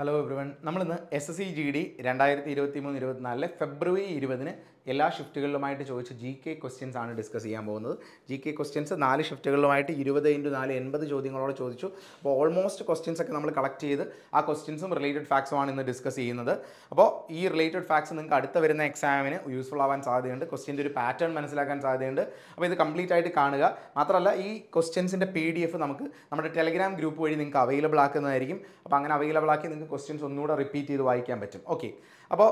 hello everyone നമ്മളിന്ന് SSC GD സി ജി ഡി രണ്ടായിരത്തി ഇരുപത്തി മൂന്ന് ഇരുപത്തിനാലിലെ ഫെബ്രുവരി ഇരുപതിന് എല്ലാ ഷിഫ്റ്റുകളിലുമായിട്ട് ചോദിച്ച ജി കെ ക്വസ്റ്റ്യൻസ് ആണ് ഡിസ്കസ് ചെയ്യാൻ പോകുന്നത് ജി കെ ക്വസ്റ്റ്യൻസ് നാല് ഷിഫ്റ്റുകളിലുമായിട്ട് ഇരുപത് ഇൻറ്റു നാല് എൺപത് ചോദ്യങ്ങളോട് ചോദിച്ചു അപ്പോൾ ഓൾമോസ്റ്റ് ക്വസ്റ്റ്യൻസ് ഒക്കെ നമ്മൾ കളക്ട് ചെയ്ത് ആ ക്വസ്റ്റ്യൻസും റിലേറ്റഡ് ഫാക്സുമാണ് ആണ് ഇന്ന് ഡിസ്കസ് ചെയ്യുന്നത് അപ്പോൾ ഈ റിലേറ്റഡ് ഫാക്സ് നിങ്ങൾക്ക് അടുത്ത വരുന്ന എക്സാമിന് യൂസ്ഫുൾ ആവാൻ സാധ്യതയുണ്ട് ക്വസ്റ്റ്യൻ്റെ ഒരു പാറ്റേൺ മനസ്സിലാക്കാൻ സാധ്യതയുണ്ട് അപ്പോൾ ഇത് കംപ്ലീറ്റ് ആയിട്ട് കാണുക മാത്രമല്ല ഈ ക്വസ്റ്റ്യൻസിൻ്റെ പി ഡി എഫ് നമുക്ക് നമ്മുടെ ടെലിഗ്രാം ഗ്രൂപ്പ് വഴി നിങ്ങൾക്ക് അവൈലബിൾ ആക്കുന്നതായിരിക്കും അപ്പോൾ അങ്ങനെ അവൈലബിൾ ആക്കി നിങ്ങൾക്ക് ക്വസ്റ്റ്യൻസ് ഒന്നുകൂടെ റിപ്പീറ്റ് ചെയ്ത് വായിക്കാൻ പറ്റും ഓക്കെ അപ്പോൾ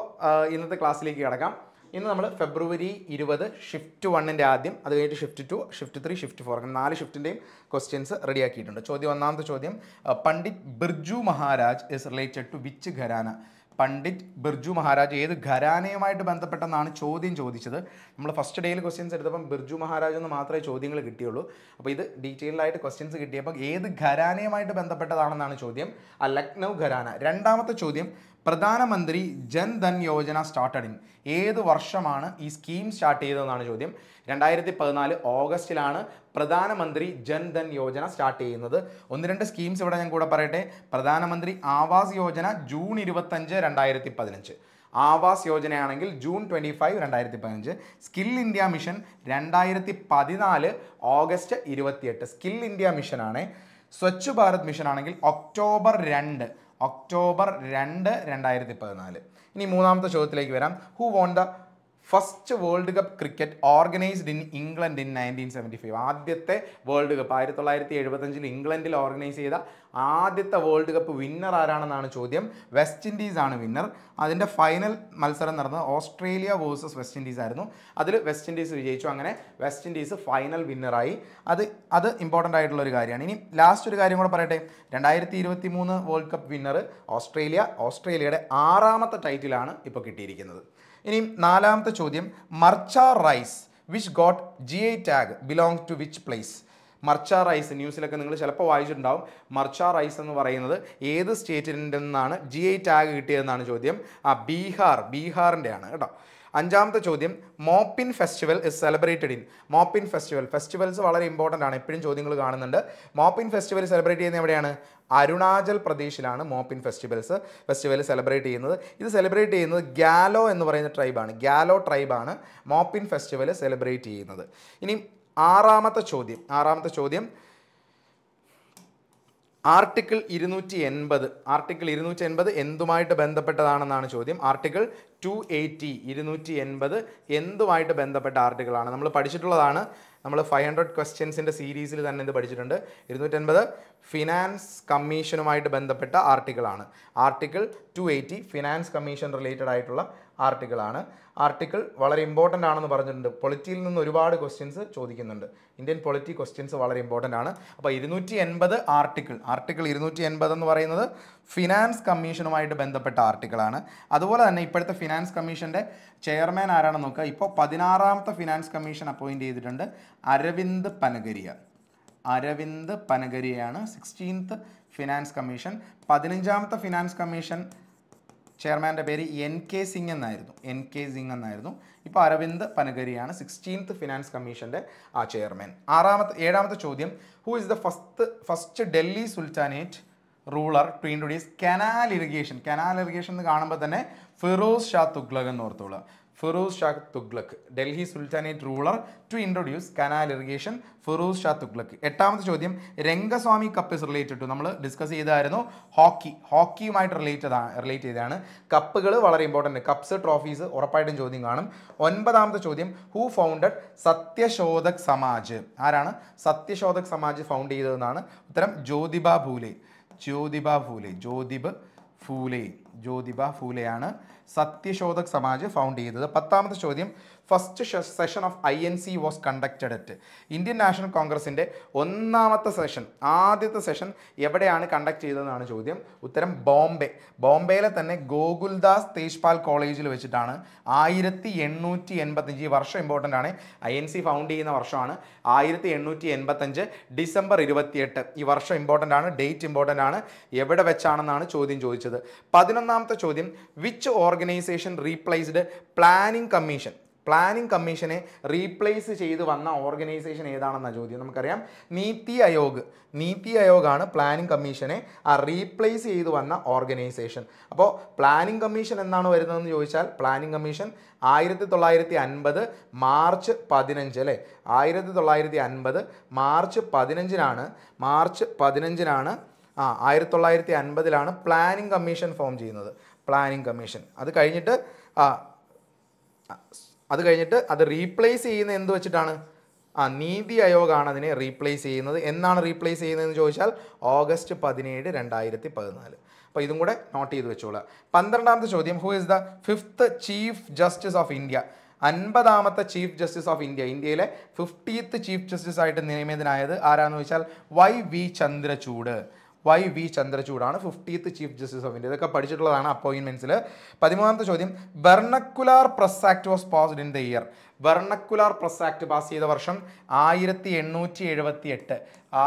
ഇന്നത്തെ ക്ലാസ്സിലേക്ക് കിടക്കാം ഇന്ന് നമ്മൾ ഫെബ്രുവരി ഇരുപത് ഷിഫ്റ്റ് വണ്ണിൻ്റെ ആദ്യം അത് കഴിഞ്ഞിട്ട് shift two shift three shift four അങ്ങനെ നാല് ഷിഫ്റ്റിൻ്റെയും ക്വസ്റ്റ്യൻസ് റെഡി ആക്കിയിട്ടുണ്ട് ചോദ്യം ഒന്നാമത്തെ ചോദ്യം Pandit Birju Maharaj is related to which gharana Pandit Birju Maharaj ഏത് ഘരാനയുമായിട്ട് ബന്ധപ്പെട്ടെന്നാണ് ചോദ്യം ചോദിച്ചത് നമ്മൾ ഫസ്റ്റ് ഡേയിൽ ക്വസ്റ്റ്യൻസ് എടുത്തപ്പം ബിർജു മഹാരാജ് എന്ന് മാത്രമേ ചോദ്യങ്ങൾ കിട്ടിയുള്ളൂ അപ്പോൾ ഇത് ഡീറ്റെയിൽഡായിട്ട് ക്വസ്റ്റ്യൻസ് കിട്ടിയപ്പോൾ ഏത് ഘരാനയുമായിട്ട് ബന്ധപ്പെട്ടതാണെന്നാണ് ചോദ്യം ആ ലക്നൗ ഘരാന രണ്ടാമത്തെ ചോദ്യം പ്രധാനമന്ത്രി ജൻധൻ ധൻ യോജന സ്റ്റാർട്ടഡ് ഇൻ ഏത് വർഷമാണ് ഈ സ്കീം സ്റ്റാർട്ട് ചെയ്തതെന്നാണ് ചോദ്യം രണ്ടായിരത്തി പതിനാല് ഓഗസ്റ്റിലാണ് പ്രധാനമന്ത്രി ജൻധൻ യോജന സ്റ്റാർട്ട് ചെയ്യുന്നത് ഒന്ന് രണ്ട് സ്കീംസ് ഇവിടെ ഞാൻ കൂടെ പറയട്ടെ പ്രധാനമന്ത്രി ആവാസ് യോജന ജൂൺ ഇരുപത്തഞ്ച് രണ്ടായിരത്തി പതിനഞ്ച് ആവാസ് യോജനയാണെങ്കിൽ ജൂൺ ട്വൻറ്റി ഫൈവ് രണ്ടായിരത്തി പതിനഞ്ച് സ്കിൽ ഇന്ത്യ മിഷൻ രണ്ടായിരത്തി പതിനാല് ഓഗസ്റ്റ് ഇരുപത്തിയെട്ട് സ്കിൽ ഇന്ത്യ മിഷനാണ് സ്വച്ഛ് ഭാരത് മിഷൻ ആണെങ്കിൽ ഒക്ടോബർ രണ്ട് ഒക്ടോബർ രണ്ട് രണ്ടായിരത്തി പതിനാല് ഇനി മൂന്നാമത്തെ ചോദ്യത്തിലേക്ക് വരാം who won the first world cup cricket organised in England in nineteen seventy five ആദ്യത്തെ വേൾഡ് കപ്പ് ആയിരത്തി തൊള്ളായിരത്തി എഴുപത്തഞ്ചിൽ ഇംഗ്ലണ്ടിൽ ഓർഗനൈസ് ചെയ്ത ആദ്യത്തെ വേൾഡ് കപ്പ് വിന്നർ ആരാണെന്നാണ് ചോദ്യം വെസ്റ്റ് ഇൻഡീസ് ആണ് വിന്നർ അതിൻ്റെ ഫൈനൽ മത്സരം നടന്നത് ഓസ്ട്രേലിയ വേഴ്സസ് വെസ്റ്റ് ഇൻഡീസ് ആയിരുന്നു അതിൽ വെസ്റ്റ് ഇൻഡീസ് വിജയിച്ചു അങ്ങനെ വെസ്റ്റ് ഇൻഡീസ് ഫൈനൽ വിന്നറായി അത് അത് ഇമ്പോർട്ടൻ്റ് ആയിട്ടുള്ള ഒരു കാര്യമാണ് ഇനി ലാസ്റ്റ് ഒരു കാര്യം കൂടെ പറയട്ടെ രണ്ടായിരത്തി ഇരുപത്തി മൂന്ന് വേൾഡ് കപ്പ് വിന്നർ ഓസ്ട്രേലിയ ഓസ്ട്രേലിയയുടെ ആറാമത്തെ ടൈറ്റിലാണ് ഇപ്പോൾ കിട്ടിയിരിക്കുന്നത് ഇനി നാലാമത്തെ ചോദ്യം Marcha rice which got G I tag belong to which place Marcha rice ന്യൂസിലൊക്കെ നിങ്ങൾ ചിലപ്പോൾ വായിച്ചിട്ടുണ്ടാവും മർച്ച റൈസ് എന്ന് പറയുന്നത് ഏത് സ്റ്റേറ്റിൻ്റെ നിന്നാണ് ജി ഐ ടാഗ് കിട്ടിയതെന്നാണ് ചോദ്യം ആ ബീഹാർ ബീഹാറിൻ്റെയാണ് കേട്ടോ അഞ്ചാമത്തെ ചോദ്യം Mopin festival is celebrated in Mopin festival festivals വളരെ ഇമ്പോർട്ടൻ്റ് ആണ് എപ്പോഴും ചോദ്യങ്ങൾ കാണുന്നുണ്ട് മോപ്പിൻ ഫെസ്റ്റിവൽ സെലിബ്രേറ്റ് ചെയ്യുന്നത് എവിടെയാണ് അരുണാചൽ പ്രദേശിലാണ് മോപ്പിൻ ഫെസ്റ്റിവൽസ് ഫെസ്റ്റിവൽ സെലിബ്രേറ്റ് ചെയ്യുന്നത് ഇത് സെലിബ്രേറ്റ് ചെയ്യുന്നത് ഗാലോ എന്ന് പറയുന്ന ട്രൈബാണ് ഗാലോ ട്രൈബാണ് മോപ്പിൻ ഫെസ്റ്റിവൽ സെലിബ്രേറ്റ് ചെയ്യുന്നത് ഇനി ആറാമത്തെ ചോദ്യം ആറാമത്തെ ചോദ്യം ആർട്ടിക്കിൾ ഇരുന്നൂറ്റി എൺപത് ആർട്ടിക്കിൾ ഇരുന്നൂറ്റി എൺപത് എന്തുമായിട്ട് ബന്ധപ്പെട്ടതാണെന്നാണ് ചോദ്യം ആർട്ടിക്കിൾ ടു എയ്റ്റി ഇരുന്നൂറ്റി എൺപത് എന്തുമായിട്ട് ബന്ധപ്പെട്ട ആർട്ടിക്കിളാണ് നമ്മൾ പഠിച്ചിട്ടുള്ളതാണ് നമ്മൾ ഫൈവ് ഹൺഡ്രഡ് ക്വസ്റ്റ്യൻസിൻ്റെ സീരീസിൽ തന്നെ ഇത് പഠിച്ചിട്ടുണ്ട് എൺപത് ഫിനാൻസ് കമ്മീഷനുമായിട്ട് ബന്ധപ്പെട്ട ആർട്ടിക്കിളാണ് article two eighty finance commission related ആയിട്ടുള്ള ആർട്ടിക്കിളാണ് ആർട്ടിക്കിൾ വളരെ ഇമ്പോർട്ടൻ്റ് ആണെന്ന് പറഞ്ഞിട്ടുണ്ട് പൊളിറ്റിയിൽ നിന്ന് ഒരുപാട് ക്വസ്റ്റ്യൻസ് ചോദിക്കുന്നുണ്ട് ഇന്ത്യൻ പൊളിറ്റി ക്വസ്റ്റ്യൻസ് വളരെ ഇമ്പോർട്ടൻ്റ് ആണ് അപ്പോൾ ഇരുന്നൂറ്റി എൺപത് ആർട്ടിക്കിൾ ആർട്ടിക്കിൾ ഇരുന്നൂറ്റി എൺപത് എന്ന് പറയുന്നത് ഫിനാൻസ് കമ്മീഷനുമായിട്ട് ബന്ധപ്പെട്ട ആർട്ടിക്കിളാണ് അതുപോലെ തന്നെ ഇപ്പോഴത്തെ ഫിനാൻസ് കമ്മീഷൻ്റെ ചെയർമാൻ ആരാണെന്ന് നോക്കുക ഇപ്പോൾ പതിനാറാമത്തെ ഫിനാൻസ് കമ്മീഷൻ അപ്പോയിൻ്റ് ചെയ്തിട്ടുണ്ട് അരവിന്ദ് പനഗരിയ അരവിന്ദ് പനഗരിയാണ് സിക്സ്റ്റീൻത്ത് ഫിനാൻസ് കമ്മീഷൻ പതിനഞ്ചാമത്തെ ഫിനാൻസ് കമ്മീഷൻ ചെയർമാൻ്റെ പേര് എൻ കെ സിംഗ് എന്നായിരുന്നു എൻ കെ സിംഗ് എന്നായിരുന്നു ഇപ്പോൾ അരവിന്ദ് പനഗരിയാണ് സിക്സ്റ്റീൻത്ത് ഫിനാൻസ് കമ്മീഷൻ്റെ ആ ചെയർമാൻ ആറാമത്തെ ഏഴാമത്തെ ചോദ്യം who is the first first Delhi sultanate ruler to introduce canal irrigation canal irrigation എന്ന് കാണുമ്പോൾ തന്നെ ഫിറോസ് ഷാ തുഗ്ലക് എന്ന് ഓർത്തുള്ള Firuz Shah Tughlaq Delhi sultanate ruler to introduce canal irrigation Firuz Shah Tughlaq എട്ടാമത്തെ ചോദ്യം Rangaswamy cup is related to നമ്മൾ ഡിസ്കസ് ചെയ്തായിരുന്നു ഹോക്കി ഹോക്കിയുമായിട്ട് റിലേറ്റഡ് റിലേറ്റ് ചെയ്തതാണ് കപ്പുകൾ വളരെ ഇമ്പോർട്ടൻ്റ് കപ്പ്സ് ട്രോഫീസ് ഉറപ്പായിട്ടും ചോദ്യം കാണും ഒൻപതാമത്തെ ചോദ്യം ഹു ഫൗണ്ടഡ് സത്യശോധക് സമാജ് ആരാണ് സത്യശോധക് സമാജ് ഫൗണ്ട് ചെയ്തതെന്നാണ് ഉത്തരം ജ്യോതിബ ഭൂലെ ജ്യോതിബ ഫൂലെ ജ്യോതിബ് ഫൂലെ ജ്യോതിബ ഫൂലെയാണ് സത്യശോധക് സമാജ് ഫൗണ്ട് ചെയ്തത് പത്താമത്തെ ചോദ്യം first session of I N C was conducted at Indian national കോൺഗ്രസിൻ്റെ ഒന്നാമത്തെ സെഷൻ ആദ്യത്തെ സെഷൻ എവിടെയാണ് കണ്ടക്ട് ചെയ്തതെന്നാണ് ചോദ്യം ഉത്തരം ബോംബെ ബോംബെയിലെ തന്നെ ഗോകുൽദാസ് തേജ്പാൽ കോളേജിൽ വെച്ചിട്ടാണ് ആയിരത്തി എണ്ണൂറ്റി എൺപത്തഞ്ച് ഈ വർഷം ഇമ്പോർട്ടൻ്റ് ആണ് ഐ എൻ സി ഫൗണ്ട് ചെയ്യുന്ന വർഷമാണ് ആയിരത്തി എണ്ണൂറ്റി എൺപത്തഞ്ച് ഡിസംബർ ഇരുപത്തിയെട്ട് ഈ വർഷം ഇമ്പോർട്ടൻ്റ് ആണ് ഡേറ്റ് ഇമ്പോർട്ടൻ്റ് ആണ് എവിടെ വെച്ചാണെന്നാണ് ചോദ്യം ചോദിച്ചത് പതിനൊന്നാമത്തെ ചോദ്യം which organisation replaced planning commission planning കമ്മീഷനെ റീപ്ലേസ് ചെയ്ത് വന്ന ഓർഗനൈസേഷൻ ഏതാണെന്ന ചോദ്യം നമുക്കറിയാം നീതി അയോഗ് നീതി അയോഗാണ് പ്ലാനിംഗ് കമ്മീഷനെ ആ റീപ്ലേസ് ചെയ്ത് വന്ന ഓർഗനൈസേഷൻ അപ്പോൾ പ്ലാനിംഗ് കമ്മീഷൻ എന്നാണ് വരുന്നതെന്ന് ചോദിച്ചാൽ പ്ലാനിംഗ് കമ്മീഷൻ ആയിരത്തി തൊള്ളായിരത്തി അൻപത് മാർച്ച് പതിനഞ്ച് അല്ലേ ആയിരത്തി തൊള്ളായിരത്തി അൻപത് മാർച്ച് പതിനഞ്ചിനാണ് മാർച്ച് പതിനഞ്ചിനാണ് ആ ആയിരത്തി തൊള്ളായിരത്തി അൻപതിലാണ് പ്ലാനിംഗ് കമ്മീഷൻ ഫോം ചെയ്യുന്നത് പ്ലാനിംഗ് കമ്മീഷൻ അത് കഴിഞ്ഞിട്ട് അത് കഴിഞ്ഞിട്ട് അത് റീപ്ലേസ് ചെയ്യുന്ന എന്ത് വെച്ചിട്ടാണ് ആ നീതി അയോഗാണ് അതിനെ റീപ്ലേസ് ചെയ്യുന്നത് എന്നാണ് റീപ്ലേസ് ചെയ്യുന്നതെന്ന് ചോദിച്ചാൽ ഓഗസ്റ്റ് പതിനേഴ് രണ്ടായിരത്തി പതിനാല് അപ്പോൾ ഇതും കൂടെ നോട്ട് ചെയ്ത് വെച്ചോളാം പന്ത്രണ്ടാമത്തെ ചോദ്യം who is the fifth chief justice of India അൻപതാമത്തെ ചീഫ് ജസ്റ്റിസ് ഓഫ് ഇന്ത്യ ഇന്ത്യയിലെ ഫിഫ്റ്റീത്ത് ചീഫ് ജസ്റ്റിസ് ആയിട്ട് നിയമിതനായത് ആരാന്ന് ചോദിച്ചാൽ Y V Chandrachud Y V ചന്ദ്രചൂഡാണ് fiftieth chief justice of India ഇതൊക്കെ പഠിച്ചിട്ടുള്ളതാണ് അപ്പോയിൻമെൻറ്റ്സിൽ പതിമൂന്നാമത്തെ ചോദ്യം vernacular press act was passed in the year vernacular press act pass ചെയ്ത വർഷം ആയിരത്തി എണ്ണൂറ്റി എഴുപത്തി എട്ട്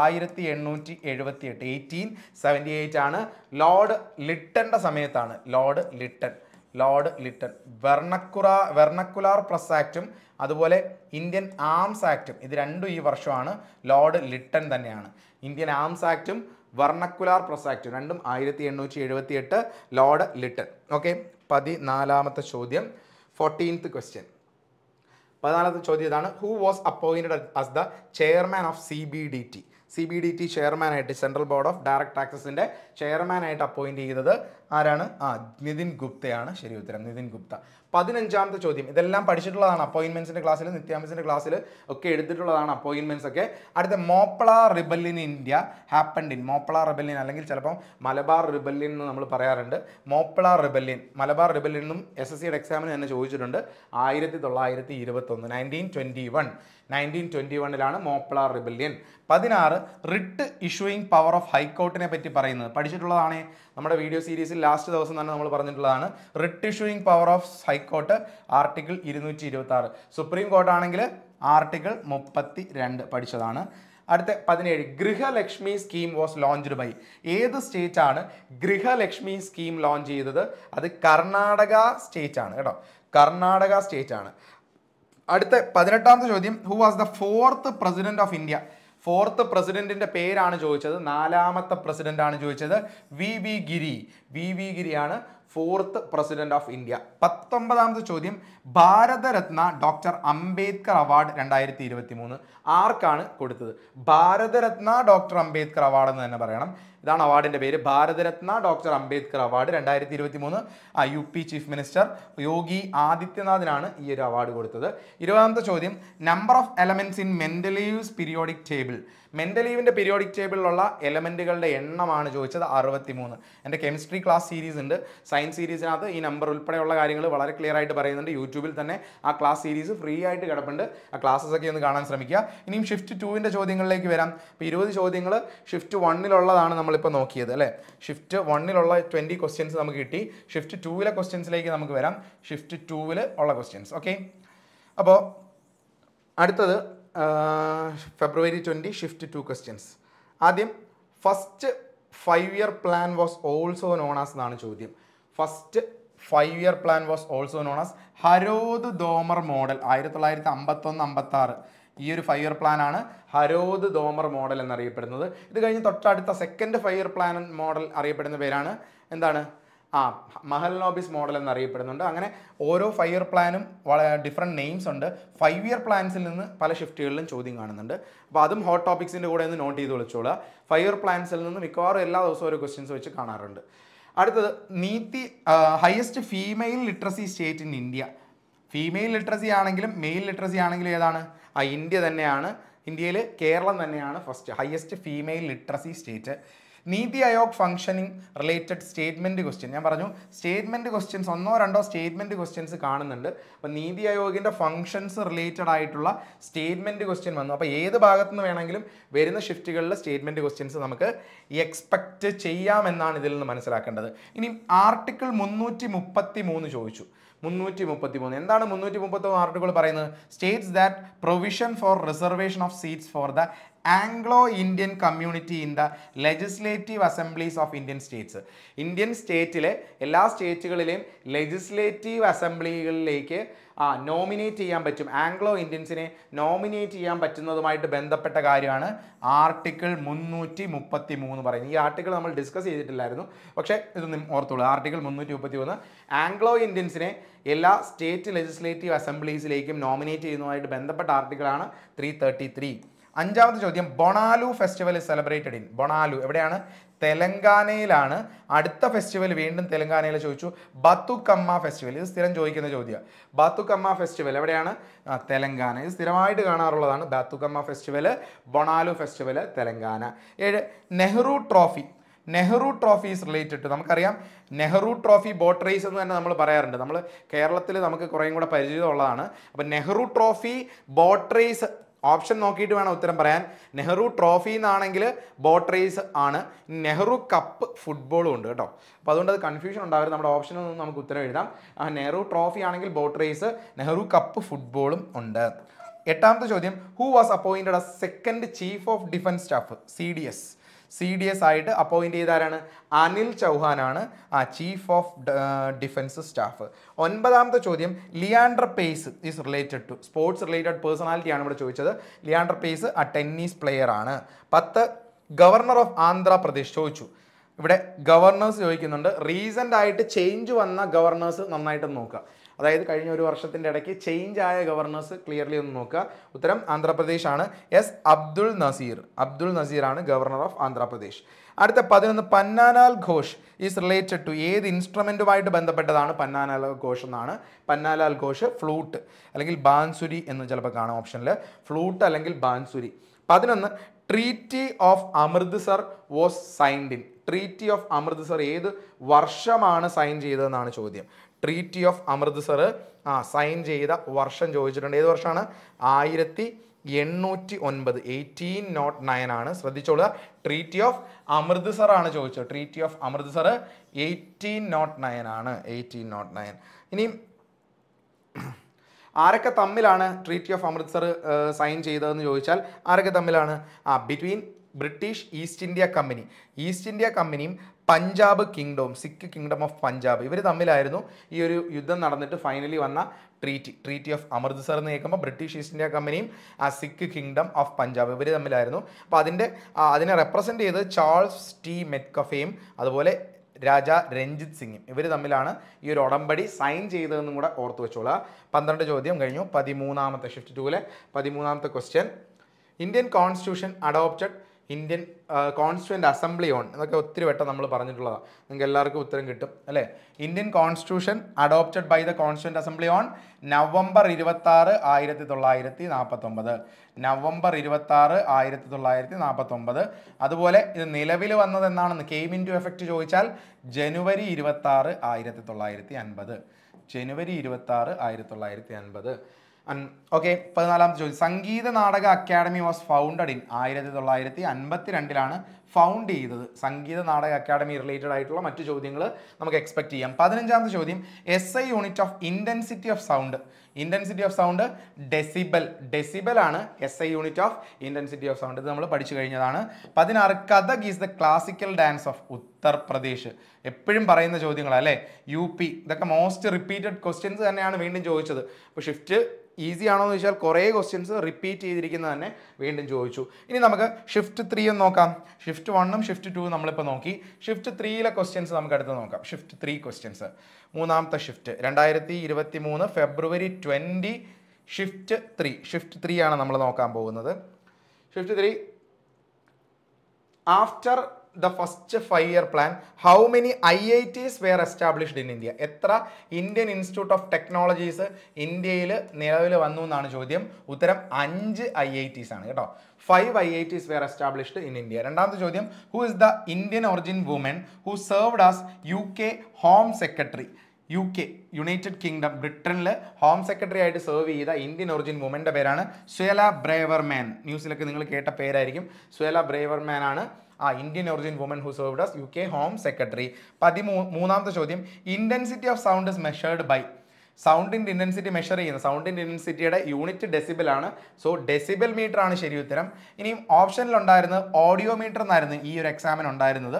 ആയിരത്തി എണ്ണൂറ്റി എഴുപത്തി എട്ട് എയ്റ്റീൻ സെവൻറ്റി എയ്റ്റ് ആണ് ലോർഡ് ലിട്ടൻ്റെ സമയത്താണ് ലോർഡ് ലിട്ടൺ ലോർഡ് ലിട്ടൺ വെർണക്കുറാ വെർണക്കുലാർ പ്രസ് ആക്റ്റും അതുപോലെ ഇന്ത്യൻ ആംസ് ആക്റ്റും ഇത് രണ്ടും ഈ വർഷമാണ് ലോർഡ് ലിട്ടൺ തന്നെയാണ് ഇന്ത്യൻ ആംസ് ആക്റ്റും വർണ്ണക്കുലാർ പ്രൊസാക്റ്റ് രണ്ടും ആയിരത്തി എണ്ണൂറ്റി എഴുപത്തി എട്ട് ലോർഡ് ലിട്ടൺ ഓക്കെ പതിനാലാമത്തെ ചോദ്യം ഫോർട്ടീൻത്ത് ക്വസ്റ്റ്യൻ പതിനാലാമത്തെ ചോദ്യം ഇതാണ് who was appointed as the chairman of C B D T C B D T ചെയർമാനായിട്ട് സെൻട്രൽ ബോർഡ് ഓഫ് ഡയറക്ട് ടാക്സസിൻ്റെ ചെയർമാനായിട്ട് അപ്പോയിൻറ്റ് ചെയ്തത് ആരാണ് ആ നിതിൻ ഗുപ്തയാണ് ശരി ഉത്തരം നിതിൻ ഗുപ്ത പതിനഞ്ചാമത്തെ ചോദ്യം ഇതെല്ലാം പഠിച്ചിട്ടുള്ളതാണ് അപ്പോയിൻമെന്റ്സിന്റെ ക്ലാസ്സിൽ നിത്യാമിസിൻ്റെ ക്ലാസ്സിൽ ഒക്കെ എടുത്തിട്ടുള്ളതാണ് അപ്പോയിൻമെന്റ്സ് ഒക്കെ അടുത്ത Moplah rebellion India happened in Moplah rebellion അല്ലെങ്കിൽ ചിലപ്പം മലബാർ റിബല്ലിൻ എന്ന് നമ്മൾ പറയാറുണ്ട് മോപ്പള റിബല്ലിൻ മലബാർ റിബല്ലിൻ എന്നും എസ് എസ് സിയുടെ എക്സാമിന് തന്നെ ചോദിച്ചിട്ടുണ്ട് ആയിരത്തി തൊള്ളായിരത്തി ഒന്ന് nineteen twenty one nineteen twenty വണ്ണിലാണ് മോപ്പള റിബല്യൻ പതിനാറ് റിട്ട് ഇഷ്യൂയിങ് പവർ ഓഫ് ഹൈക്കോർട്ടിനെ പറ്റി പറയുന്നത് പഠിച്ചിട്ടുള്ളതാണ് നമ്മുടെ വീഡിയോ സീരീസിൽ ലാസ്റ്റ് ദിവസം തന്നെ നമ്മൾ പറഞ്ഞിട്ടുള്ളതാണ് writ issuing power of high court article ഇരുന്നൂറ്റി ഇരുപത്തി ആറ് സുപ്രീം കോർട്ടാണെങ്കിൽ ആർട്ടിക്കിൾ മുപ്പത്തി രണ്ട് പഠിച്ചതാണ് അടുത്ത പതിനേഴ് Gruhalakshmi scheme was launched by ഏത് സ്റ്റേറ്റ് ആണ് ഗൃഹലക്ഷ്മി സ്കീം ലോഞ്ച് ചെയ്തത് അത് കർണാടക സ്റ്റേറ്റ് ആണ് കേട്ടോ കർണാടക സ്റ്റേറ്റ് ആണ് അടുത്ത പതിനെട്ടാമത്തെ ചോദ്യം who was the fourth president of India fourth പ്രസിഡന്റിന്റെ പേരാണ് ചോദിച്ചത് നാലാമത്തെ പ്രസിഡന്റ് ആണ് ചോദിച്ചത് V V Giri V V ഗിരിയാണ് ഫോർത്ത് പ്രസിഡന്റ് ഓഫ് ഇന്ത്യ പത്തൊമ്പതാമത്തെ ചോദ്യം ഭാരതരത്ന ഡോക്ടർ അംബേദ്കർ അവാർഡ് രണ്ടായിരത്തി ഇരുപത്തി മൂന്ന് ആർക്കാണ് കൊടുത്തത് ഭാരതരത്ന ഡോക്ടർ അംബേദ്കർ അവാർഡ് എന്ന് തന്നെ പറയണം ഇതാണ് അവാർഡിൻ്റെ പേര് ഭാരതരത്ന ഡോക്ടർ അംബേദ്കർ അവാർഡ് രണ്ടായിരത്തി ഇരുപത്തി മൂന്ന് U P chief minister Yogi ആദിത്യനാഥിനാണ് ഈ ഒരു അവാർഡ് കൊടുത്തത് ഇരുപതാമത്തെ ചോദ്യം number of elements in Mendeleev's periodic table മെൻ്റലീവിൻ്റെ പീരിയോഡിക് ടേബിളിലുള്ള എലമെൻറ്റുകളുടെ എണ്ണമാണ് ചോദിച്ചത് അറുപത്തി മൂന്ന് എൻ്റെ കെമിസ്ട്രി ക്ലാസ് സീരീസ് ഉണ്ട് സയൻസ് സീരീസിനകത്ത് ഈ നമ്പർ ഉൾപ്പെടെയുള്ള കാര്യങ്ങൾ വളരെ ക്ലിയർ ആയിട്ട് പറയുന്നുണ്ട് യൂട്യൂബിൽ തന്നെ ആ ക്ലാസ് സീരീസ് ഫ്രീ ആയിട്ട് കിടപ്പുണ്ട് ആ ക്ലാസ്സസ് ഒക്കെ ഒന്ന് കാണാൻ ശ്രമിക്കുക ഇനിയും ഷിഫ്റ്റ് ടുവിൻ്റെ ചോദ്യങ്ങളിലേക്ക് വരാം ഇപ്പോൾ ഇരുപത് ചോദ്യങ്ങൾ ഷിഫ്റ്റ് വണ്ണിലുള്ളതാണ് നമ്മളിപ്പോൾ നോക്കിയത് അല്ലേ ഷിഫ്റ്റ് വണ്ണിലുള്ള ട്വൻറ്റി ക്വസ്റ്റ്യൻസ് നമുക്ക് കിട്ടി ഷിഫ്റ്റ് ടുവിലെ ക്വസ്റ്റ്യൻസിലേക്ക് നമുക്ക് വരാം ഷിഫ്റ്റ് ടുവിൽ ഉള്ള ക്വസ്റ്റ്യൻസ് ഓക്കെ അപ്പോൾ അടുത്തത് February twenty shift two questions ആദ്യം first five year plan was also as എന്നാണ് ചോദ്യം first five year plan was also as Harrod Domar model ആയിരത്തി തൊള്ളായിരത്തി അമ്പത്തൊന്ന് ആറ് ഈ ഒരു ഫൈവ് ഇയർ പ്ലാൻ ആണ് ഹരോദ് ദോമർ മോഡൽ എന്നറിയപ്പെടുന്നത് ഇത് കഴിഞ്ഞ് തൊട്ടടുത്ത second five year plan model അറിയപ്പെടുന്ന പേരാണ് എന്താണ് ആ മഹൽ നോബിസ് മോഡൽ എന്നറിയപ്പെടുന്നുണ്ട് അങ്ങനെ ഓരോ ഫൈവ് ഇയർ പ്ലാനും വളരെ ഡിഫറെൻറ്റ് നെയിംസ് ഉണ്ട് ഫൈവ് ഇയർ പ്ലാൻസിൽ നിന്ന് പല ഷിഫ്റ്റുകളിലും ചോദ്യം കാണുന്നുണ്ട് അപ്പോൾ അതും ഹോട്ട് ടോപ്പിക്സിൻ്റെ കൂടെ ഒന്ന് നോട്ട് ചെയ്ത് വിളിച്ചോളുക ഫൈവ് ഇയർ പ്ലാൻസിൽ നിന്ന് മിക്കവാറും എല്ലാ ദിവസവും ഓരോ ക്വസ്റ്റ്യൻസ് വെച്ച് കാണാറുണ്ട് അടുത്തത് NITI highest female literacy state in India female literacy ആണെങ്കിലും മെയിൽ ലിറ്ററസി ആണെങ്കിലും ഏതാണ് ആ ഇന്ത്യ തന്നെയാണ് ഇന്ത്യയിൽ കേരളം തന്നെയാണ് first highest female literacy state NITI Aayog functioning related statement question ഞാൻ പറഞ്ഞു സ്റ്റേറ്റ്മെൻറ്റ് ക്വസ്റ്റ്യൻസ് ഒന്നോ രണ്ടോ സ്റ്റേറ്റ്മെൻറ്റ് ക്വസ്റ്റ്യൻസ് കാണുന്നുണ്ട് അപ്പോൾ നീതി അയോഗിൻ്റെ ഫംഗ്ഷൻസ് റിലേറ്റഡ് ആയിട്ടുള്ള സ്റ്റേറ്റ്മെൻറ്റ് ക്വസ്റ്റ്യൻ വന്നു അപ്പോൾ ഏത് ഭാഗത്തു നിന്ന് വേണമെങ്കിലും വരുന്ന ഷിഫ്റ്റുകളിലെ സ്റ്റേറ്റ്മെൻറ്റ് ക്വസ്റ്റ്യൻസ് നമുക്ക് എക്സ്പെക്റ്റ് ചെയ്യാമെന്നാണ് ഇതിൽ നിന്ന് മനസ്സിലാക്കേണ്ടത് ഇനി ആർട്ടിക്കിൾ മുന്നൂറ്റി മുപ്പത്തി മൂന്ന് ചോദിച്ചു മുന്നൂറ്റി മുപ്പത്തി മൂന്ന് എന്താണ് മുന്നൂറ്റി മുപ്പത്തി മൂന്ന് ആർട്ടിക്കിൾ പറയുന്നത് states that provision for reservation of seats for the Anglo Indian community in the legislative assemblies of Indian states Indian സ്റ്റേറ്റിലെ എല്ലാ സ്റ്റേറ്റുകളിലെയും ലെജിസ്ലേറ്റീവ് അസംബ്ലികളിലേക്ക് ആ നോമിനേറ്റ് ചെയ്യാൻ പറ്റും ആംഗ്ലോ ഇന്ത്യൻസിനെ നോമിനേറ്റ് ചെയ്യാൻ പറ്റുന്നതുമായിട്ട് ബന്ധപ്പെട്ട കാര്യമാണ് ആർട്ടിക്കിൾ മുന്നൂറ്റി മുപ്പത്തി മൂന്ന് പറയുന്നത് ഈ ആർട്ടിക്കിൾ നമ്മൾ ഡിസ്കസ് ചെയ്തിട്ടില്ലായിരുന്നു പക്ഷേ ഇതൊന്നും ഓർത്തോളൂ ആർട്ടിക്കിൾ മുന്നൂറ്റി മുപ്പത്തി മൂന്ന് ആംഗ്ലോ ഇന്ത്യൻസിനെ എല്ലാ സ്റ്റേറ്റ് ലെജിസ്ലേറ്റീവ് അസംബ്ലീസിലേക്കും നോമിനേറ്റ് ചെയ്യുന്നതുമായിട്ട് ബന്ധപ്പെട്ട ആർട്ടിക്കിളാണ് ത്രീ തേർട്ടി ത്രീ അഞ്ചാമത്തെ ചോദ്യം Bonalu festival celebrated in Bonalu എവിടെയാണ് തെലങ്കാനയിലാണ് അടുത്ത ഫെസ്റ്റിവൽ വീണ്ടും തെലങ്കാനയിൽ ചോദിച്ചു ബത്തുക്കമ്മ ഫെസ്റ്റിവൽ ഇത് സ്ഥിരം ചോദിക്കുന്ന ചോദ്യമാണ് ബത്തുക്കമ്മ ഫെസ്റ്റിവൽ എവിടെയാണ് തെലങ്കാന ഇത് സ്ഥിരമായിട്ട് കാണാറുള്ളതാണ് ബത്തുക്കമ്മ ഫെസ്റ്റിവൽ ബൊണാലു ഫെസ്റ്റിവൽ തെലങ്കാന ഏഴ് Nehru trophy Nehru trophy is related to നമുക്കറിയാം നെഹ്റു ട്രോഫി ബോട്ട് റേസ് എന്ന് തന്നെ നമ്മൾ പറയാറുണ്ട് നമ്മൾ കേരളത്തിൽ നമുക്ക് കുറേയും കൂടെ പരിചയമുള്ളതാണ് അപ്പം Nehru trophy boat race option നോക്കിയിട്ട് വേണം ഉത്തരം പറയാൻ നെഹ്റു ട്രോഫി എന്നാണെങ്കിൽ ബോട്ട് റേസ് ആണ് നെഹ്റു കപ്പ് ഫുട്ബോളും ഉണ്ട് കേട്ടോ അപ്പോൾ അതുകൊണ്ട് അത് കൺഫ്യൂഷൻ ഉണ്ടാവരുത് നമ്മുടെ ഓപ്ഷനിൽ നിന്ന് നമുക്ക് ഉത്തരം എഴുതാം ആ നെഹ്റു ട്രോഫി ആണെങ്കിൽ ബോട്ട് റേസ് നെഹ്റു കപ്പ് ഫുട്ബോളും ഉണ്ട് എട്ടാമത്തെ ചോദ്യം who was appointed a second chief of defence staff C D S C D S ആയിട്ട് അപ്പോയിൻ്റ് ചെയ്താരാണ് അനിൽ ചൗഹാനാണ് ആ ചീഫ് ഓഫ് ഡിഫൻസ് സ്റ്റാഫ് ഒൻപതാമത്തെ ചോദ്യം Leander Paes is related to sports related പേഴ്സണാലിറ്റിയാണ് ഇവിടെ ചോദിച്ചത് ലിയാൻഡർ പേസ് ആ ടെന്നീസ് പ്ലെയർ ആണ് പത്ത് ഗവർണർ ഓഫ് ആന്ധ്രാപ്രദേശ് ചോദിച്ചു ഇവിടെ ഗവർണേഴ്സ് ചോദിക്കുന്നുണ്ട് റീസെൻ്റ് ആയിട്ട് ചേഞ്ച് വന്ന ഗവർണേഴ്സ് നന്നായിട്ട് നോക്കുക അതായത് കഴിഞ്ഞ ഒരു വർഷത്തിൻ്റെ ഇടയ്ക്ക് ചേഞ്ച് ആയ ഗവർണേഴ്സ് ക്ലിയർലി ഒന്ന് നോക്കുക ഉത്തരം ആന്ധ്രാപ്രദേശ് ആണ് എസ് അബ്ദുൾ നസീർ അബ്ദുൾ നസീർ ആണ് ഗവർണർ ഓഫ് ആന്ധ്രാപ്രദേശ് അടുത്ത പതിനൊന്ന് Pannalal Ghosh is related to ഏത് ഇൻസ്ട്രുമെൻറ്റുമായിട്ട് ബന്ധപ്പെട്ടതാണ് പന്നാനാൽ ഘോഷ് എന്നാണ് പന്നാലാൽ ഘോഷ് ഫ്ലൂട്ട് അല്ലെങ്കിൽ ബാൻസുരി എന്ന് ചിലപ്പോൾ കാണാം ഓപ്ഷനിൽ ഫ്ലൂട്ട് അല്ലെങ്കിൽ ബാൻസുരി പതിനൊന്ന് treaty of Amritsar was signed in treaty of Amritsar ഏത് വർഷമാണ് സൈൻ ചെയ്തതെന്നാണ് ചോദ്യം ട്രീറ്റി ഓഫ് അമൃത്സർ ആ സൈൻ ചെയ്ത വർഷം ചോദിച്ചിട്ടുണ്ട് ഏത് വർഷമാണ് ആയിരത്തി എണ്ണൂറ്റി ഒൻപത് എയ്റ്റീൻ നോട്ട് നയൻ ആണ് ശ്രദ്ധിച്ചോളുക ട്രീറ്റി ഓഫ് അമൃത്സർ ആണ് ചോദിച്ചത് treaty of Amritsar eighteen nought nine ആണ് എയ്റ്റീൻ നോട്ട് നയൻ ഇനി ആരൊക്കെ തമ്മിലാണ് ട്രീറ്റി ഓഫ് അമൃത്സർ സൈൻ ചെയ്തതെന്ന് ചോദിച്ചാൽ ആരൊക്കെ തമ്മിലാണ് ആ between British East India company East India കമ്പനിയും Punjab kingdom Sikh kingdom of Punjab ഇവർ തമ്മിലായിരുന്നു ഈ ഒരു യുദ്ധം നടന്നിട്ട് ഫൈനലി വന്ന ട്രീറ്റി ട്രീറ്റി ഓഫ് അമൃത്സർ എന്ന് കേൾക്കുമ്പോൾ ബ്രിട്ടീഷ് ഈസ്റ്റ് ഇന്ത്യ കമ്പനിയും ആ സിഖ് കിങ്ഡം ഓഫ് പഞ്ചാബ് ഇവർ തമ്മിലായിരുന്നു അപ്പോൾ അതിൻ്റെ അതിനെ റെപ്രസെൻ്റ് ചെയ്ത് ചാൾസ് ടി മെറ്റ്കഫയും അതുപോലെ രാജ രഞ്ജിത് സിംഗും ഇവർ തമ്മിലാണ് ഈ ഒരു ഉടമ്പടി സൈൻ ചെയ്തതെന്നും കൂടെ ഓർത്തു വെച്ചോളുക പന്ത്രണ്ട് ചോദ്യം കഴിഞ്ഞു പതിമൂന്നാമത്തെ ഷിഫ്റ്റ് ടൂലെ പതിമൂന്നാമത്തെ question Indian constitution adopted Indian constituent assembly on എന്നൊക്കെ ഒത്തിരി വട്ടം നമ്മൾ പറഞ്ഞിട്ടുള്ളതാണ് നിങ്ങൾക്ക് എല്ലാവർക്കും ഉത്തരം കിട്ടും അല്ലേ Indian constitution adopted by the constituent assembly on November ഇരുപത്താറ് ആയിരത്തി തൊള്ളായിരത്തി നാൽപ്പത്തൊമ്പത് നവംബർ ഇരുപത്താറ് ആയിരത്തി തൊള്ളായിരത്തി നാൽപ്പത്തൊമ്പത് അതുപോലെ ഇത് നിലവിൽ വന്നത് എന്നാണെന്ന് കെയിം ഇൻ ടു എഫക്റ്റ് ചോദിച്ചാൽ ജനുവരി ഇരുപത്താറ് ആയിരത്തി തൊള്ളായിരത്തി അൻപത് ജനുവരി ഇരുപത്താറ് ആയിരത്തി തൊള്ളായിരത്തി അൻപത് ഓക്കെ പതിനാലാമത്തെ ചോദ്യം സംഗീത നാടക അക്കാദമി വാസ് ഫൗണ്ടഡ് ഇൻ ആയിരത്തി തൊള്ളായിരത്തി അൻപത്തി രണ്ടിലാണ് ഫൗണ്ട് ചെയ്തത് സംഗീത നാടക അക്കാദമി റിലേറ്റഡ് ആയിട്ടുള്ള മറ്റു ചോദ്യങ്ങൾ നമുക്ക് എക്സ്പെക്ട് ചെയ്യാം പതിനഞ്ചാമത്തെ ചോദ്യം S I unit of intensity of sound intensity of sound decibel decibel ആണ് S I unit of intensity of sound ഇത് നമ്മൾ പഠിച്ചു കഴിഞ്ഞതാണ് പതിനാറ് Kathak is the classical dance of Uttar Pradesh എപ്പോഴും പറയുന്ന ചോദ്യങ്ങളാണ് അല്ലേ യു പി ഇതൊക്കെ മോസ്റ്റ് റിപ്പീറ്റഡ് ക്വസ്റ്റ്യൻസ് തന്നെയാണ് വീണ്ടും ചോദിച്ചത് അപ്പോൾ ഷിഫ്റ്റ് ഈസി ആണോ എന്ന് ചോദിച്ചാൽ കുറേ ക്വസ്റ്റ്യൻസ് റിപ്പീറ്റ് ചെയ്തിരിക്കുന്നത് തന്നെ വീണ്ടും ചോദിച്ചു ഇനി നമുക്ക് ഷിഫ്റ്റ് ത്രീയും നോക്കാം ഷിഫ്റ്റ് വണ്ണും ഷിഫ്റ്റ് ടു നമ്മളിപ്പോൾ നോക്കി ഷിഫ്റ്റ് ത്രീയിലെ ക്വസ്റ്റ്യൻസ് നമുക്ക് അടുത്ത് നോക്കാം ഷിഫ്റ്റ് ത്രീ ക്വസ്റ്റ്യൻസ് മൂന്നാമത്തെ ഷിഫ്റ്റ് രണ്ടായിരത്തി ഇരുപത്തി മൂന്ന് February twenty shift three shift three ആണ് നമ്മൾ നോക്കാൻ പോകുന്നത് shift three after the first five year plan how many I I Ts were established in India എത്ര ഇന്ത്യൻ ഇൻസ്റ്റിറ്റ്യൂട്ട് ഓഫ് ടെക്നോളജീസ് ഇന്ത്യയിൽ നിലവിൽ വന്നു എന്നാണ് ചോദ്യം ഉത്തരം അഞ്ച് ഐ ഐ ടീസ് ആണ് കേട്ടോ five I I Ts were established in India രണ്ടാമത്തെ ചോദ്യം who is the Indian origin woman who served as U K home secretary U K united kingdom ബ്രിട്ടനിൽ ഹോം സെക്രട്ടറി ആയിട്ട് സെർവ് ചെയ്ത Indian origin വുമൻ്റെ പേരാണ് Suella Braverman ന്യൂസിലൊക്കെ നിങ്ങൾ കേട്ട പേരായിരിക്കും സ്വേല ബ്രേവർമാൻ ആണ് ആ Indian origin woman who served as U K home secretary പതിമൂ മൂന്നാമത്തെ ചോദ്യം intensity of sound is measured by സൗണ്ടിൻ്റെ ഇൻറ്റൻസിറ്റി മെഷർ ചെയ്യുന്ന സൗണ്ടിൻ്റെ ഇൻറ്റൻസിറ്റിയുടെ യൂണിറ്റ് ഡെസിബിൾ ആണ് സോ ഡെസിബിൾ മീറ്റർ ആണ് ശരി ഉത്തരം ഇനിയും ഓപ്ഷനിലുണ്ടായിരുന്നത് ഓഡിയോ മീറ്റർ എന്നായിരുന്നു ഈ ഒരു എക്സാമിന് ഉണ്ടായിരുന്നത്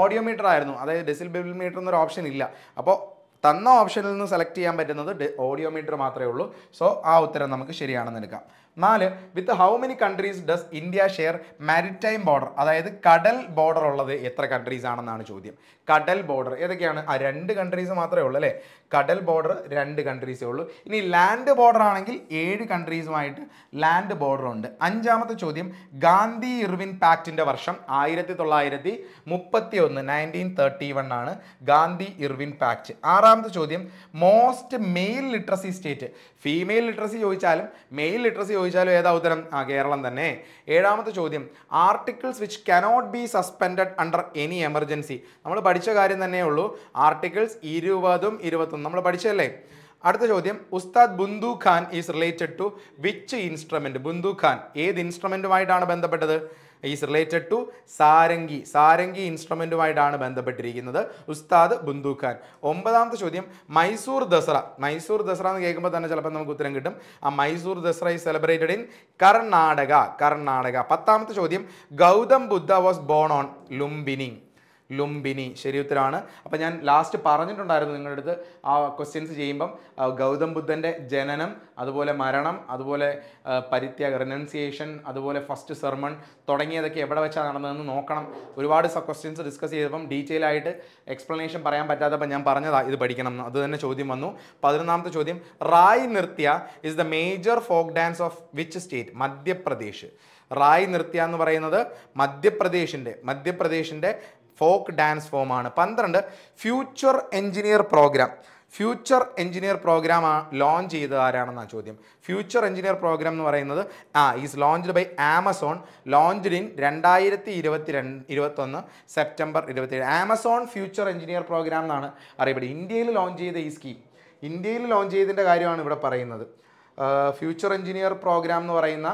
ഓഡിയോ മീറ്റർ ആയിരുന്നു അതായത് ഡെസിബിൾ മീറ്റർ എന്നൊരു ഓപ്ഷൻ ഇല്ല അപ്പോൾ തന്ന ഓപ്ഷനിൽ നിന്ന് സെലക്ട് ചെയ്യാൻ പറ്റുന്നത് ഓഡിയോ മീറ്റർ മാത്രമേ ഉള്ളൂ സോ ആ ഉത്തരം നമുക്ക് ശരിയാണെന്ന് എടുക്കാം നാല് with how many countries does India share maritime border അതായത് കടൽ ബോർഡർ ഉള്ളത് എത്ര കൺട്രീസ് ആണെന്നാണ് ചോദ്യം കടൽ ബോർഡർ ഏതൊക്കെയാണ് ആ രണ്ട് കൺട്രീസ് മാത്രമേ ഉള്ളൂ അല്ലേ കടൽ ബോർഡർ രണ്ട് കൺട്രീസേ ഉള്ളൂ ഇനി ലാൻഡ് ബോർഡർ ആണെങ്കിൽ ഏഴ് കൺട്രീസുമായിട്ട് ലാൻഡ് ബോർഡർ ഉണ്ട് അഞ്ചാമത്തെ ചോദ്യം ഗാന്ധി ഇർവിൻ പാക്റ്റിൻ്റെ വർഷം ആയിരത്തി തൊള്ളായിരത്തി മുപ്പത്തി ഒന്ന് നയൻറ്റീൻ തേർട്ടി വൺ ആണ് ഗാന്ധി ഇർവിൻ പാക്റ്റ് ആറാമത്തെ ചോദ്യം most male literacy state female literacy ചോദിച്ചാലും മെയിൽ ലിറ്ററസി ചോദിച്ചാലും ഏതാ ഉത്തരം ആ കേരളം തന്നെ ഏഴാമത്തെ ചോദ്യം articles which cannot be suspended under any emergency നമ്മൾ പഠിച്ച കാര്യം തന്നെയേ ഉള്ളൂ ആർട്ടിക്കിൾസ് ഇരുപതും ഇരുപത്തൊന്നും നമ്മൾ പഠിച്ചല്ലേ അടുത്ത ചോദ്യം Ustad Bundu Khan is related to which instrument Bundu Khan ഏത് ഇൻസ്ട്രുമെൻറ്റുമായിട്ടാണ് ബന്ധപ്പെട്ടത് is related to sarangi sarangi ഇൻസ്ട്രുമെൻറ്റുമായിട്ടാണ് ബന്ധപ്പെട്ടിരിക്കുന്നത് ഉസ്താദ് ബുന്ദുഖാൻ ഒമ്പതാമത്തെ ചോദ്യം മൈസൂർ ദസറ മൈസൂർ ദസറ എന്ന് കേൾക്കുമ്പോൾ തന്നെ ചിലപ്പോൾ നമുക്ക് ഉത്തരം കിട്ടും ആ Mysore Dasara is celebrated in Karnataka Karnataka പത്താമത്തെ ചോദ്യം Gautam Buddha was born on ലുംബിനിങ് ലുംബിനി ശരി ഉത്തരമാണ് അപ്പോൾ ഞാൻ ലാസ്റ്റ് പറഞ്ഞിട്ടുണ്ടായിരുന്നു നിങ്ങളുടെ അടുത്ത് ആ ക്വസ്റ്റ്യൻസ് ചെയ്യുമ്പം ഗൗതം ബുദ്ധൻ്റെ ജനനം അതുപോലെ മരണം അതുപോലെ പരിത്യാഗ റിനൗൺസിയേഷൻ അതുപോലെ ഫസ്റ്റ് സെർമൺ തുടങ്ങിയതൊക്കെ എവിടെ വെച്ചാണ് നടന്നതെന്ന് നോക്കണം ഒരുപാട് ക്വസ്റ്റ്യൻസ് ഡിസ്കസ് ചെയ്തപ്പം ഡീറ്റെയിൽ ആയിട്ട് എക്സ്പ്ലനേഷൻ പറയാൻ പറ്റാത്തപ്പോൾ ഞാൻ പറഞ്ഞതാണ് ഇത് പഠിക്കണം അത് തന്നെ ചോദ്യം വന്നു പതിനൊന്നാമത്തെ ചോദ്യം Rai Nritya is the major folk dance of which state Madhya Pradesh Rai Nritya എന്ന് പറയുന്നത് മധ്യപ്രദേശിൻ്റെ മധ്യപ്രദേശിൻ്റെ ഫോക്ക് ഡാൻസ് ഫോമാണ് പന്ത്രണ്ട് future engineer program future engineer program launch ചെയ്ത ആരാണെന്നാണ് ചോദ്യം ഫ്യൂച്ചർ എഞ്ചിനീയർ പ്രോഗ്രാം എന്ന് പറയുന്നത് ആ is launched by Amazon launched in രണ്ടായിരത്തി ഇരുപത്തി രണ്ട് ഇരുപത്തൊന്ന് സെപ്റ്റംബർ ഇരുപത്തിയേഴ് ആമസോൺ ഫ്യൂച്ചർ എഞ്ചിനീയർ പ്രോഗ്രാം എന്നാണ് അറിയപ്പെടുന്നത് ഇന്ത്യയിൽ ലോഞ്ച് ചെയ്ത ഈ സ്കീം ഇന്ത്യയിൽ ലോഞ്ച് ചെയ്തതിൻ്റെ കാര്യമാണ് ഇവിടെ പറയുന്നത് ഫ്യൂച്ചർ എഞ്ചിനീയർ പ്രോഗ്രാം എന്ന് പറയുന്ന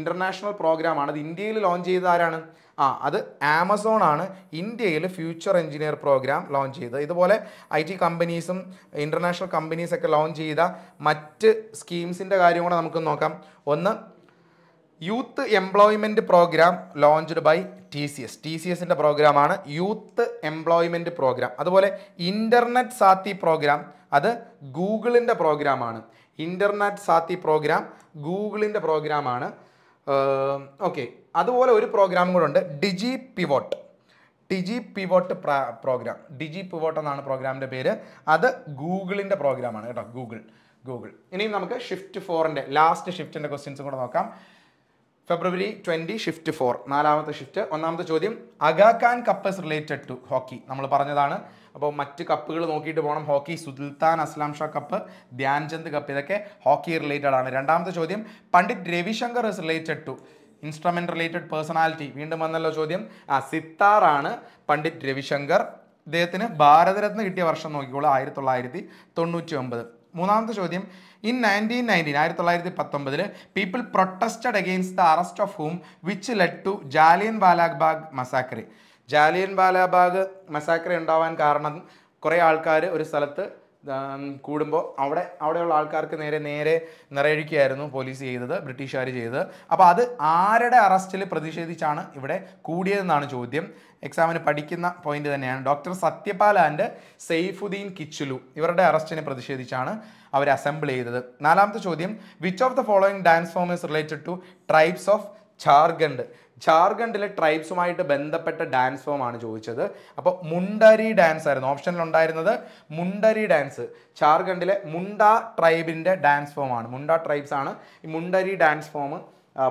ഇൻ്റർനാഷണൽ പ്രോഗ്രാമാണ് അത് ഇന്ത്യയിൽ ലോഞ്ച് ചെയ്ത ആരാണ് ആ അത് ആമസോൺ ആണ് ഇന്ത്യയിൽ ഫ്യൂച്ചർ എഞ്ചിനീയർ പ്രോഗ്രാം ലോഞ്ച് ചെയ്തത് ഇതുപോലെ ഐ ടി കമ്പനീസും ഇൻ്റർനാഷണൽ കമ്പനീസൊക്കെ ലോഞ്ച് ചെയ്ത മറ്റ് സ്കീംസിൻ്റെ കാര്യം കൂടെ നമുക്ക് നോക്കാം ഒന്ന് youth employment program launched by T C S T C എസിൻ്റെ പ്രോഗ്രാമാണ് യൂത്ത് എംപ്ലോയ്മെൻ്റ് പ്രോഗ്രാം അതുപോലെ ഇൻ്റർനെറ്റ് സാത്തി പ്രോഗ്രാം അത് ഗൂഗിളിൻ്റെ പ്രോഗ്രാമാണ് ഇൻ്റർനെറ്റ് സാത്തി പ്രോഗ്രാം ഗൂഗിളിൻ്റെ പ്രോഗ്രാമാണ് ഓക്കെ അതുപോലെ ഒരു പ്രോഗ്രാം കൂടെ ഉണ്ട് digi pivot digi pivot program digi pivot എന്നാണ് പ്രോഗ്രാമിൻ്റെ പേര് അത് ഗൂഗിളിൻ്റെ പ്രോഗ്രാമാണ് കേട്ടോ ഗൂഗിൾ ഗൂഗിൾ ഇനിയും നമുക്ക് ഷിഫ്റ്റ് ഫോറിൻ്റെ ലാസ്റ്റ് ഷിഫ്റ്റിൻ്റെ ക്വസ്റ്റ്യൻസും കൂടെ നോക്കാം ഫെബ്രുവരി ട്വൻറ്റി ഷിഫ്റ്റ് ഫോർ നാലാമത്തെ ഷിഫ്റ്റ് ഒന്നാമത്തെ ചോദ്യം Aga Khan cup is related to hockey നമ്മൾ പറഞ്ഞതാണ് അപ്പോൾ മറ്റ് കപ്പുകൾ നോക്കിയിട്ട് പോകണം hockey Sultan Azlan Shah cup Dhyan Chand cup ഇതൊക്കെ ഹോക്കി റിലേറ്റഡ് ആണ് രണ്ടാമത്തെ ചോദ്യം Pandit Ravi Shankar is related to instrument related personality വീണ്ടും വന്നല്ലോ ചോദ്യം ആ സിത്താറാണ് പണ്ഡിറ്റ് രവിശങ്കർ അദ്ദേഹത്തിന് ഭാരതരത്ന കിട്ടിയ വർഷം നോക്കിക്കോളൂ ആയിരത്തി തൊള്ളായിരത്തി തൊണ്ണൂറ്റി ഒമ്പത് മൂന്നാമത്തെ ചോദ്യം ഇൻ നയൻറ്റീൻ നയൻറ്റീൻ ആയിരത്തി തൊള്ളായിരത്തി പത്തൊമ്പതിൽ people protested against the arrest of whom which led to Jallian Wala Bagh massacre Jallian Wala Bagh massacre ഉണ്ടാവാൻ കാരണം കുറേ ആൾക്കാർ ഒരു സ്ഥലത്ത് കൂടുമ്പോൾ അവിടെ അവിടെയുള്ള ആൾക്കാർക്ക് നേരെ നേരെ നിറയൊഴിക്കുകയായിരുന്നു പോലീസ് ചെയ്തത് ബ്രിട്ടീഷുകാർ ചെയ്തത് അപ്പോൾ അത് ആരുടെ അറസ്റ്റിൽ പ്രതിഷേധിച്ചാണ് ഇവിടെ കൂടിയതെന്നാണ് ചോദ്യം എക്സാമിന് പഠിക്കുന്ന പോയിന്റ് തന്നെയാണ് ഡോക്ടർ സത്യപാൽ ആൻഡ് സെയ്ഫുദ്ദീൻ കിച്ചുലു ഇവരുടെ അറസ്റ്റിനെ പ്രതിഷേധിച്ചാണ് അവർ അസംബിൾ ചെയ്തത് നാലാമത്തെ ചോദ്യം which of the following dance form is related to tribes of Jharkhand ജാർഖണ്ഡിലെ ട്രൈബ്സുമായിട്ട് ബന്ധപ്പെട്ട ഡാൻസ് ഫോം ആണ് ചോദിച്ചത് അപ്പോൾ മുണ്ടരി ഡാൻസ് ആയിരുന്നു ഓപ്ഷനിൽ ഉണ്ടായിരുന്നത് മുണ്ടരി ഡാൻസ് ജാർഖണ്ഡിലെ മുണ്ട ട്രൈബിൻ്റെ ഡാൻസ് ഫോം ആണ് മുണ്ട ട്രൈബ്സ് ആണ് ഈ മുണ്ടരി ഡാൻസ് ഫോം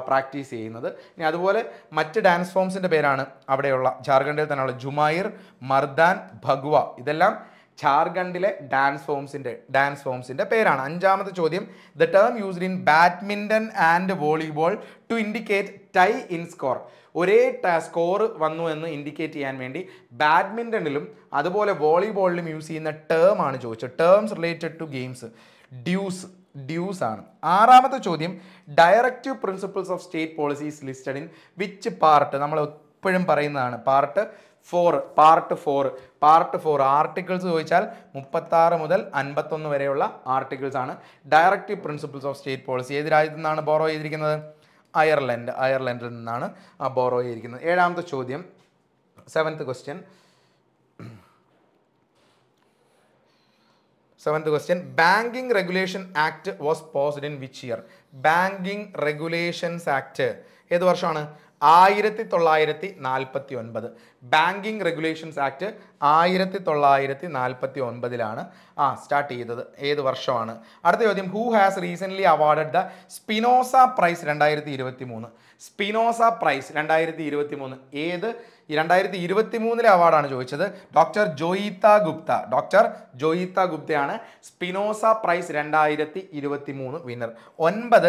പ്രാക്ടീസ് ചെയ്യുന്നത് ഇനി അതുപോലെ മറ്റ് ഡാൻസ് ഫോംസിൻ്റെ പേരാണ് അവിടെയുള്ള ജാർഖണ്ഡിൽ തന്നെയുള്ള ജുമായിർ മർദാൻ ഭഗ്വ ഇതെല്ലാം ഝാർഖണ്ഡിലെ ഡാൻസ് ഫോംസിൻ്റെ ഡാൻസ് ഫോംസിൻ്റെ പേരാണ് അഞ്ചാമത്തെ ചോദ്യം the term used in badminton and volleyball to indicate tie in score ഒരേ സ്കോർ വന്നു എന്ന് ഇൻഡിക്കേറ്റ് ചെയ്യാൻ വേണ്ടി ബാഡ്മിൻ്റണിലും അതുപോലെ വോളിബോളിലും യൂസ് ചെയ്യുന്ന ടേം ആണ് ചോദിച്ചത് terms related to games deuce deuce ആണ് ആറാമത്തെ ചോദ്യം directive principles of state policies listed in which part നമ്മൾ എപ്പോഴും പറയുന്നതാണ് part four part four part four articles ചോദിച്ചാൽ മുപ്പത്താറ് മുതൽ അൻപത്തൊന്ന് വരെയുള്ള ആർട്ടിക്കിൾസ് ആണ് directive principles of state policy ഏത് രാജ്യത്തു നിന്നാണ് ബോറോ ചെയ്തിരിക്കുന്നത് അയർലൻഡ് അയർലൻഡിൽ നിന്നാണ് ബോറോ ചെയ്തിരിക്കുന്നത് ഏഴാമത്തെ ചോദ്യം seventh question seventh question banking regulation act was passed in which year banking regulations act ഏത് വർഷമാണ് ആയിരത്തി തൊള്ളായിരത്തി നാൽപ്പത്തി ഒൻപത് ബാങ്കിങ് റെഗുലേഷൻസ് ആക്ട് ആയിരത്തി തൊള്ളായിരത്തി നാൽപ്പത്തി ഒൻപതിലാണ് ആ സ്റ്റാർട്ട് ചെയ്തത് ഏത് വർഷമാണ് അടുത്ത ചോദ്യം who has recently awarded the Spinoza prize രണ്ടായിരത്തി ഇരുപത്തി മൂന്ന് സ്പിനോസ പ്രൈസ് രണ്ടായിരത്തി ഇരുപത്തി മൂന്ന് ഏത് ഈ രണ്ടായിരത്തി ഇരുപത്തി മൂന്നിലെ അവാർഡാണ് ചോദിച്ചത് ഡോക്ടർ ജോയിത്ത ഗുപ്ത ഡോക്ടർ ജോയിത്ത ഗുപ്തയാണ് സ്പിനോസ പ്രൈസ് രണ്ടായിരത്തി ഇരുപത്തി മൂന്ന് വിന്നർ ഒൻപത്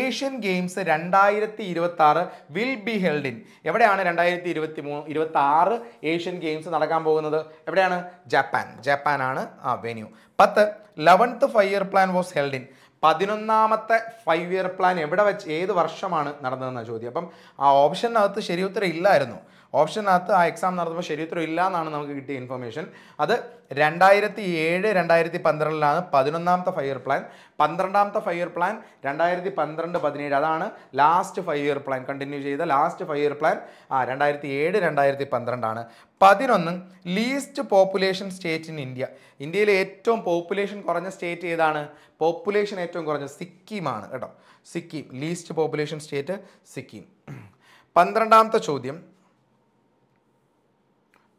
ഏഷ്യൻ ഗെയിംസ് രണ്ടായിരത്തി ഇരുപത്തി ആറ് വിൽ ബി ഹെൽഡ് ഇൻ എവിടെയാണ് രണ്ടായിരത്തി ഇരുപത്തി മൂന്ന് ഇരുപത്തി ആറ് ഏഷ്യൻ ഗെയിംസ് നടക്കാൻ പോകുന്നത് എവിടെയാണ് ജപ്പാൻ ജപ്പാനാണ് ആ വെന്യൂ പത്ത് eleventh five year plan was held in പതിനൊന്നാമത്തെ ഫൈവ് ഇയർ പ്ലാൻ എവിടെ വെച്ച് ഏത് വർഷമാണ് നടന്നതെന്ന ചോദ്യം അപ്പം ആ ഓപ്ഷനകത്ത് ശരി ഉത്തരം ഇല്ലായിരുന്നു ഓപ്ഷനകത്ത് ആ എക്സാം നടത്തുമ്പോൾ ശരിത്രം ഇല്ല എന്നാണ് നമുക്ക് കിട്ടിയ ഇൻഫർമേഷൻ അത് രണ്ടായിരത്തി ഏഴ് രണ്ടായിരത്തി പന്ത്രണ്ടിലാണ് പതിനൊന്നാമത്തെ ഫൈവ് ഇയർ പ്ലാൻ പന്ത്രണ്ടാമത്തെ ഫൈവ് ഇയർ പ്ലാൻ രണ്ടായിരത്തി പന്ത്രണ്ട് പതിനേഴ് അതാണ് last five year plan continue ചെയ്ത ലാസ്റ്റ് ഫൈവ് ഇയർ പ്ലാൻ ആ രണ്ടായിരത്തി ഏഴ് രണ്ടായിരത്തി പന്ത്രണ്ടാണ് പതിനൊന്ന് least population state in India ഇന്ത്യയിലെ ഏറ്റവും പോപ്പുലേഷൻ കുറഞ്ഞ സ്റ്റേറ്റ് ഏതാണ് പോപ്പുലേഷൻ ഏറ്റവും കുറഞ്ഞ സിക്കിമാണ് കേട്ടോ Sikkim least population state Sikkim പന്ത്രണ്ടാമത്തെ ചോദ്യം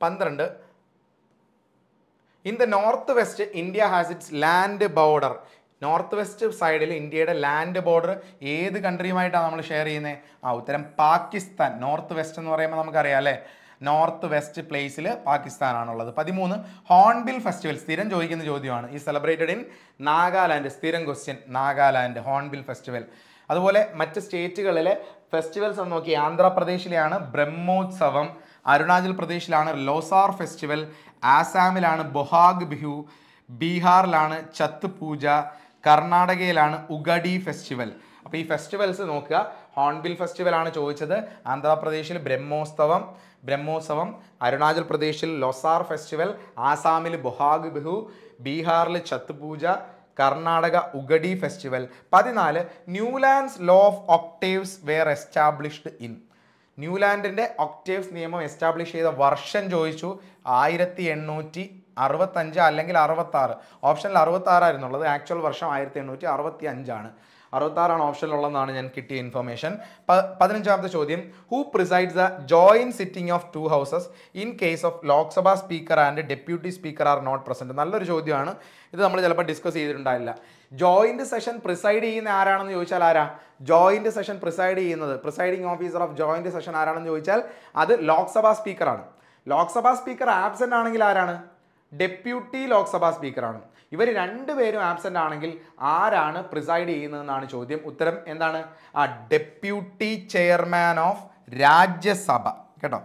പന്ത്രണ്ട് in the north west India has its land border north west സൈഡിൽ ഇന്ത്യയുടെ ലാൻഡ് ബോർഡർ ഏത് കൺട്രിയുമായിട്ടാണ് നമ്മൾ ഷെയർ ചെയ്യുന്നത് ആ ഉത്തരം പാകിസ്ഥാൻ നോർത്ത് വെസ്റ്റ് എന്ന് പറയുമ്പോൾ നമുക്കറിയാം അല്ലേ നോർത്ത് വെസ്റ്റ് പ്ലേസിൽ പാകിസ്ഥാനാണുള്ളത് പതിമൂന്ന് ഹോൺബിൽ ഫെസ്റ്റിവൽ സ്ഥിരം ചോദിക്കുന്ന ചോദ്യമാണ് ഈ സെലിബ്രേറ്റഡ് ഇൻ നാഗാലാൻഡ് സ്ഥിരം ക്വസ്റ്റ്യൻ നാഗാലാൻഡ് ഹോൺബിൽ ഫെസ്റ്റിവൽ അതുപോലെ മറ്റ് സ്റ്റേറ്റുകളിലെ ഫെസ്റ്റിവൽസ് എന്ന് നോക്കി ആന്ധ്രാപ്രദേശിലെയാണ് ബ്രഹ്മോത്സവം അരുണാചൽ പ്രദേശിലാണ് ലോസാർ ഫെസ്റ്റിവൽ ആസാമിലാണ് ബൊഹാഗ് ബിഹു ബീഹാറിലാണ് ചത്ത് പൂജ കർണാടകയിലാണ് ഉഗഡി ഫെസ്റ്റിവൽ അപ്പോൾ ഈ ഫെസ്റ്റിവൽസ് നോക്കുക ഹോൺബിൽ ഫെസ്റ്റിവൽ ആണ് ചോദിച്ചത് ആന്ധ്രാപ്രദേശിൽ ബ്രഹ്മോത്സവം ബ്രഹ്മോത്സവം അരുണാചൽ പ്രദേശിൽ ലൊസാർ ഫെസ്റ്റിവൽ ആസാമിൽ ബൊഹാഗ് ബിഹു ബീഹാറിൽ ചത്ത് പൂജ കർണാടക ഉഗഡി ഫെസ്റ്റിവൽ പതിനാല് Newlands law of octaves were established in ന്യൂലാൻഡിൻ്റെ ഒക്ടേവ്സ് നിയമം എസ്റ്റാബ്ലിഷ് ചെയ്ത വർഷം ചോദിച്ചു ആയിരത്തി എണ്ണൂറ്റി അറുപത്തഞ്ച് അല്ലെങ്കിൽ അറുപത്താറ് ഓപ്ഷനിൽ അറുപത്താറായിരുന്നുള്ളത് ആക്ച്വൽ വർഷം ആയിരത്തി എണ്ണൂറ്റി അറുപത്തി അഞ്ചാണ് അറുപത്താറാണ് ഓപ്ഷനിലുള്ളതാണ് ഞാൻ കിട്ടിയ ഇൻഫർമേഷൻ പതിനഞ്ചാമത്തെ ചോദ്യം who presides the joint sitting of two houses in case of Lok Sabha speaker and deputy speaker are not present നല്ലൊരു ചോദ്യമാണ് ഇത് നമ്മൾ ചിലപ്പോൾ ഡിസ്കസ് ചെയ്തിട്ടുണ്ടായില്ല ജോയിൻറ്റ് സെഷൻ പ്രിസൈഡ് ചെയ്യുന്ന ആരാണെന്ന് ചോദിച്ചാൽ ആരാ ജോയിൻറ്റ് സെഷൻ പ്രിസൈഡ് ചെയ്യുന്നത് presiding officer of joint session ആരാണെന്ന് ചോദിച്ചാൽ അത് ലോക്സഭാ സ്പീക്കറാണ് ലോക്സഭാ സ്പീക്കർ ആബ്സെൻ്റ് ആണെങ്കിൽ ആരാണ് ഡെപ്യൂട്ടി ലോക്സഭാ സ്പീക്കറാണ് ഇവർ രണ്ടുപേരും ആബ്സെൻ്റ് ആണെങ്കിൽ ആരാണ് പ്രിസൈഡ് ചെയ്യുന്നതെന്നാണ് ചോദ്യം ഉത്തരം എന്താണ് ആ ഡെപ്യൂട്ടി ചെയർമാൻ ഓഫ് രാജ്യസഭ കേട്ടോ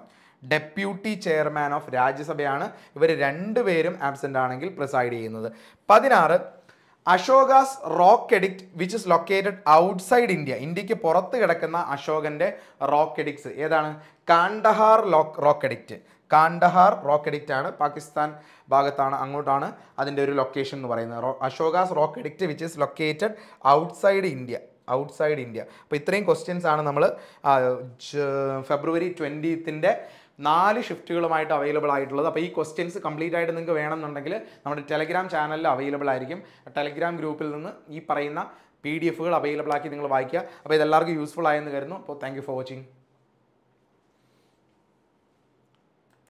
ഡെപ്യൂട്ടി ചെയർമാൻ ഓഫ് രാജ്യസഭയാണ് ഇവർ രണ്ടുപേരും ആബ്സെൻ്റ് ആണെങ്കിൽ പ്രിസൈഡ് ചെയ്യുന്നത് പതിനാറ് Ashoka's rock edict which is located outside India ഇന്ത്യക്ക് പുറത്ത് കിടക്കുന്ന അശോകൻ്റെ റോക്ക് എഡിക്ട്സ് ഏതാണ് Kandahar lock rock edict Kandahar rock edict ആണ് പാകിസ്ഥാൻ ഭാഗത്താണ് അങ്ങോട്ടാണ് അതിൻ്റെ ഒരു ലൊക്കേഷൻ എന്ന് പറയുന്നത് Ashoka's rock edict which is located outside India outside India അപ്പോൾ ഇത്രയും ക്വസ്റ്റ്യൻസ് ആണ് നമ്മൾ ഫെബ്രുവരി ട്വൻറ്റീത്തിൻ്റെ നാല് ഷിഫ്റ്റുകളുമായിട്ട് അവൈലബിൾ ആയിട്ടുള്ളത് അപ്പോൾ ഈ ക്വസ്റ്റ്യൻസ് കംപ്ലീറ്റ് ആയിട്ട് നിങ്ങൾക്ക് വേണമെന്നുണ്ടെങ്കിൽ നമ്മുടെ ടെലഗ്രാം ചാനലിൽ അവൈലബിൾ ആയിരിക്കും ടെലഗ്രാം ഗ്രൂപ്പിൽ നിന്ന് ഈ പറയുന്ന പി ഡി എഫുകൾ അവൈലബിൾ ആക്കി നിങ്ങൾ വായിക്കുക അപ്പോൾ ഇതെല്ലാവർക്കും യൂസ്ഫുൾ ആയെന്ന് കരുതുന്നു അപ്പോൾ താങ്ക് ഫോർ വാച്ചിങ്